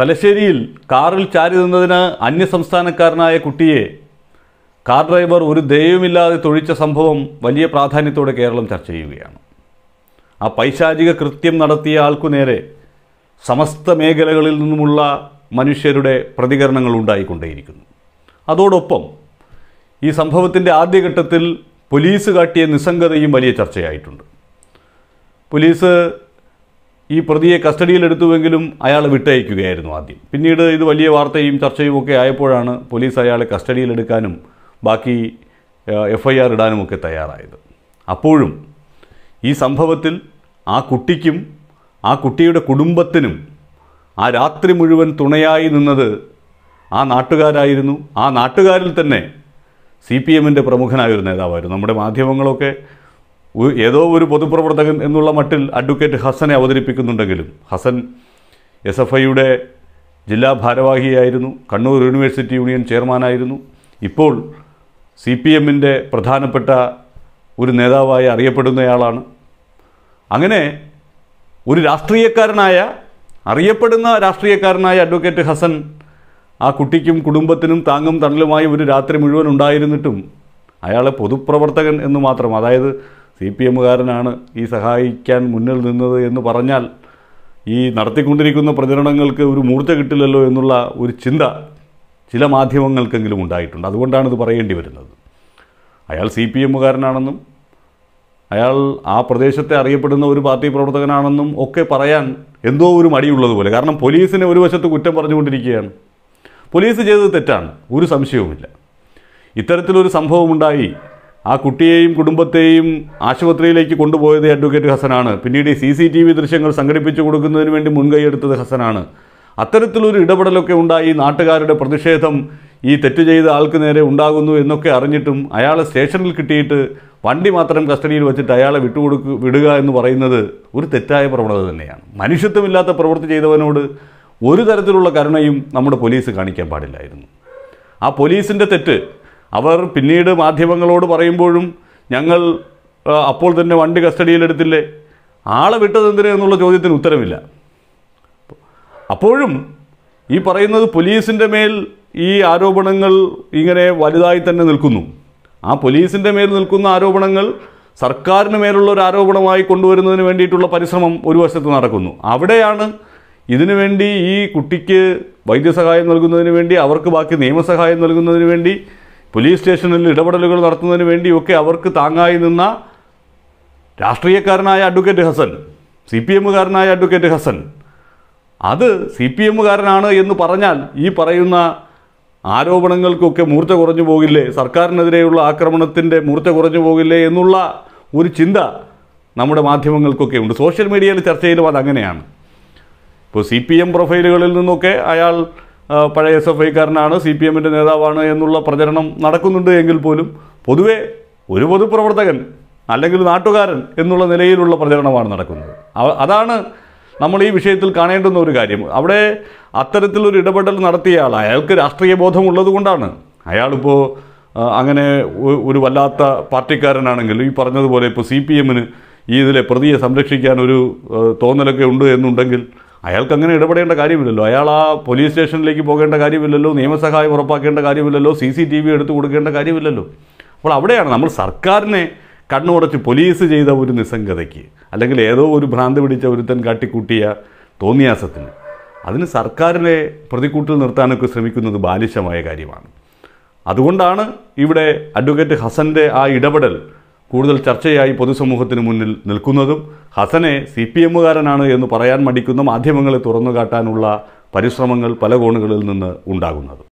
തലശ്ശേരിയിൽ കാറിൽ ചാരി നിന്നതിന് അന്യസംസ്ഥാനക്കാരനായ കുട്ടിയെ കാർ ഡ്രൈവർ ഒരു ദയവുമില്ലാതെ തൊഴിച്ച സംഭവം വലിയ പ്രാധാന്യത്തോടെ കേരളം ചർച്ച ചെയ്യുകയാണ് ആ പൈശാചിക കൃത്യം നടത്തിയ ആൾക്കു നേരെ സമസ്ത മേഖലകളിൽ നിന്നുമുള്ള മനുഷ്യരുടെ പ്രതികരണങ്ങൾ ഉണ്ടായിക്കൊണ്ടേയിരിക്കുന്നു അതോടൊപ്പം ഈ സംഭവത്തിൻ്റെ ആദ്യഘട്ടത്തിൽ പോലീസ് കാട്ടിയ നിസ്സംഗതയും വലിയ ചർച്ചയായിട്ടുണ്ട് പോലീസ് ഈ പ്രതിയെ കസ്റ്റഡിയിലെടുത്തുവെങ്കിലും അയാൾ വിട്ടയക്കുകയായിരുന്നു ആദ്യം പിന്നീട് ഇത് വലിയ വാർത്തയും ചർച്ചയും ഒക്കെ ആയപ്പോഴാണ് പോലീസ് അയാളെ കസ്റ്റഡിയിലെടുക്കാനും ബാക്കി എഫ് ഐ ആർ ഇടാനുമൊക്കെ തയ്യാറായത് അപ്പോഴും ഈ സംഭവത്തിൽ ആ കുട്ടിക്കും ആ കുട്ടിയുടെ കുടുംബത്തിനും ആ രാത്രി മുഴുവൻ തുണയായി നിന്നത് ആ നാട്ടുകാരായിരുന്നു ആ നാട്ടുകാരിൽ തന്നെ സി പി എമ്മിൻ്റെ പ്രമുഖനായൊരു നേതാവായിരുന്നു നമ്മുടെ മാധ്യമങ്ങളൊക്കെ ഏതോ ഒരു പൊതുപ്രവർത്തകൻ എന്നുള്ള മട്ടിൽ അഡ്വക്കേറ്റ് ഹസനെ അവതരിപ്പിക്കുന്നുണ്ടെങ്കിലും ഹസൻ എസ് എഫ് ഐയുടെ ജില്ലാ ഭാരവാഹിയായിരുന്നു കണ്ണൂർ യൂണിവേഴ്സിറ്റി യൂണിയൻ ചെയർമാനായിരുന്നു ഇപ്പോൾ സി പി എമ്മിൻ്റെ പ്രധാനപ്പെട്ട ഒരു നേതാവായി അറിയപ്പെടുന്നയാളാണ് അങ്ങനെ ഒരു രാഷ്ട്രീയക്കാരനായ അറിയപ്പെടുന്ന രാഷ്ട്രീയക്കാരനായ അഡ്വക്കേറ്റ് ഹസൻ ആ കുട്ടിക്കും കുടുംബത്തിനും താങ്ങും തണലുമായി ഒരു രാത്രി മുഴുവൻ ഉണ്ടായിരുന്നിട്ടും അയാളെ പൊതുപ്രവർത്തകൻ എന്ന് മാത്രം അതായത് സി പി എമ്മുകാരനാണ് ഈ സഹായിക്കാൻ മുന്നിൽ നിന്നത് എന്ന് പറഞ്ഞാൽ ഈ നടത്തിക്കൊണ്ടിരിക്കുന്ന പ്രചരണങ്ങൾക്ക് ഒരു മൂർച്ച കിട്ടില്ലല്ലോ എന്നുള്ള ഒരു ചിന്ത ചില മാധ്യമങ്ങൾക്കെങ്കിലും ഉണ്ടായിട്ടുണ്ട് അതുകൊണ്ടാണ് ഇത് പറയേണ്ടി വരുന്നത് അയാൾ സി പി എമ്മുകാരനാണെന്നും അയാൾ ആ പ്രദേശത്തെ അറിയപ്പെടുന്ന ഒരു പാർട്ടി പ്രവർത്തകനാണെന്നും ഒക്കെ പറയാൻ എന്തോ ഒരു മടിയുള്ളതുപോലെ കാരണം പോലീസിനെ ഒരു വശത്ത് കുറ്റം പറഞ്ഞുകൊണ്ടിരിക്കുകയാണ് പോലീസ് ചെയ്തത് തെറ്റാണ് ഒരു സംശയവുമില്ല ഇത്തരത്തിലൊരു സംഭവമുണ്ടായി ആ കുട്ടിയെയും കുടുംബത്തെയും ആശുപത്രിയിലേക്ക് കൊണ്ടുപോയത് അഡ്വക്കേറ്റ് ഹസനാണ് പിന്നീട് സി സി ടി വി ദൃശ്യങ്ങൾ സംഘടിപ്പിച്ചു കൊടുക്കുന്നതിന് വേണ്ടി മുൻകൈയെടുത്തത് ഹസനാണ് അത്തരത്തിലൊരു ഇടപെടലൊക്കെ ഉണ്ടായി നാട്ടുകാരുടെ പ്രതിഷേധം ഈ തെറ്റ് ചെയ്ത ആൾക്ക് നേരെ ഉണ്ടാകുന്നു എന്നൊക്കെ അറിഞ്ഞിട്ടും അയാളെ സ്റ്റേഷനിൽ കിട്ടിയിട്ട് വണ്ടി മാത്രം കസ്റ്റഡിയിൽ വെച്ചിട്ട് അയാളെ വിട്ടുകൊടുക്കുക വിടുക എന്ന് പറയുന്നത് ഒരു തെറ്റായ പ്രവണത തന്നെയാണ് മനുഷ്യത്വമില്ലാത്ത പ്രവൃത്തി ചെയ്തവനോട് ഒരു തരത്തിലുള്ള കരുണയും നമ്മുടെ പോലീസ് കാണിക്കാൻ പാടില്ലായിരുന്നു ആ പോലീസിൻ്റെ തെറ്റ് അവർ പിന്നീട് മാധ്യമങ്ങളോട് പറയുമ്പോഴും ഞങ്ങൾ അപ്പോൾ തന്നെ വണ്ടി കസ്റ്റഡിയിലെടുത്തില്ലേ ആളെ വിട്ടത് എന്തിനാ എന്നുള്ള ചോദ്യത്തിന് ഉത്തരമില്ല അപ്പോഴും ഈ പറയുന്നത് പോലീസിൻ്റെ മേൽ ഈ ആരോപണങ്ങൾ ഇങ്ങനെ വലുതായി തന്നെ നിൽക്കുന്നു ആ പോലീസിൻ്റെ മേൽ നിൽക്കുന്ന ആരോപണങ്ങൾ സർക്കാരിന് മേലുള്ള ഒരു ആരോപണമായി കൊണ്ടുവരുന്നതിന് വേണ്ടിയിട്ടുള്ള പരിശ്രമം ഒരു വശത്ത് നടക്കുന്നു അവിടെയാണ് ഇതിനു വേണ്ടി ഈ കുട്ടിക്ക് വൈദ്യസഹായം നൽകുന്നതിന് വേണ്ടി അവർക്ക് ബാക്കി നിയമസഹായം നൽകുന്നതിന് വേണ്ടി പോലീസ് സ്റ്റേഷനിൽ ഇടപെടലുകൾ നടത്തുന്നതിന് വേണ്ടിയൊക്കെ അവർക്ക് താങ്ങായി നിന്ന രാഷ്ട്രീയക്കാരനായ അഡ്വക്കേറ്റ് ഹസൻ സി പി എമ്മുകാരനായ അഡ്വക്കേറ്റ് ഹസൻ അത് സി പി എമ്മുകാരനാണ് എന്ന് പറഞ്ഞാൽ ഈ പറയുന്ന ആരോപണങ്ങൾക്കൊക്കെ മൂർച്ച കുറഞ്ഞു പോകില്ലേ സർക്കാരിനെതിരെയുള്ള ആക്രമണത്തിൻ്റെ മൂർച്ച കുറഞ്ഞു പോകില്ലേ എന്നുള്ള ഒരു ചിന്ത നമ്മുടെ മാധ്യമങ്ങൾക്കൊക്കെ ഉണ്ട് സോഷ്യൽ മീഡിയയിൽ ചർച്ചയിലും അതങ്ങനെയാണ് ഇപ്പോൾ സി പി എം പ്രൊഫൈലുകളിൽ നിന്നൊക്കെ അയാൾ പഴയ എസ് എഫ് ഐക്കാരനാണ് സി പി എമ്മിൻ്റെ നേതാവാണ് എന്നുള്ള പ്രചരണം നടക്കുന്നുണ്ട് എങ്കിൽ പോലും പൊതുവേ ഒരു പൊതുപ്രവർത്തകൻ അല്ലെങ്കിൽ നാട്ടുകാരൻ എന്നുള്ള നിലയിലുള്ള പ്രചരണമാണ് നടക്കുന്നത് അതാണ് നമ്മൾ ഈ വിഷയത്തിൽ കാണേണ്ടുന്ന ഒരു കാര്യം അവിടെ അത്തരത്തിലൊരു ഇടപെടൽ നടത്തിയ ആൾ അയാൾക്ക് രാഷ്ട്രീയ ബോധമുള്ളത് കൊണ്ടാണ് അയാളിപ്പോൾ അങ്ങനെ ഒരു വല്ലാത്ത പാർട്ടിക്കാരനാണെങ്കിൽ ഈ പറഞ്ഞതുപോലെ ഇപ്പോൾ സി പി എമ്മിന് ഈ ഇതിലെ പ്രതിയെ സംരക്ഷിക്കാൻ ഒരു തോന്നലൊക്കെ ഉണ്ട് എന്നുണ്ടെങ്കിൽ അയാൾക്ക് അങ്ങനെ ഇടപെടേണ്ട കാര്യമില്ലല്ലോ അയാൾ ആ പോലീസ് സ്റ്റേഷനിലേക്ക് പോകേണ്ട കാര്യമില്ലല്ലോ നിയമസഹായം ഉറപ്പാക്കേണ്ട കാര്യമില്ലല്ലോ സി സി ടി വി എടുത്തു കൊടുക്കേണ്ട കാര്യമില്ലല്ലോ അപ്പോൾ അവിടെയാണ് നമ്മൾ സർക്കാരിനെ കണ്ണുടച്ച് പോലീസ് ചെയ്ത ഒരു നിസ്സംഗതയ്ക്ക് അല്ലെങ്കിൽ ഏതോ ഒരു ഭ്രാന്ത് പിടിച്ച ഒരുത്തൻ കാട്ടിക്കൂട്ടിയ തോന്നിയാസത്തിന് അതിന് സർക്കാരിനെ പ്രതിക്കൂട്ടിൽ നിർത്താനൊക്കെ ശ്രമിക്കുന്നത് ബാലിശമായ കാര്യമാണ് അതുകൊണ്ടാണ് ഇവിടെ അഡ്വക്കേറ്റ് ഹസൻ്റെ ആ ഇടപെടൽ കൂടുതൽ ചർച്ചയായി പൊതുസമൂഹത്തിന് മുന്നിൽ നിൽക്കുന്നതും ഹസനെ സി പി എമ്മുകാരനാണ് എന്ന് പറയാൻ മടിക്കുന്ന മാധ്യമങ്ങളെ തുറന്നു കാട്ടാനുള്ള പരിശ്രമങ്ങൾ പല കോണുകളിൽ നിന്ന് ഉണ്ടാകുന്നതും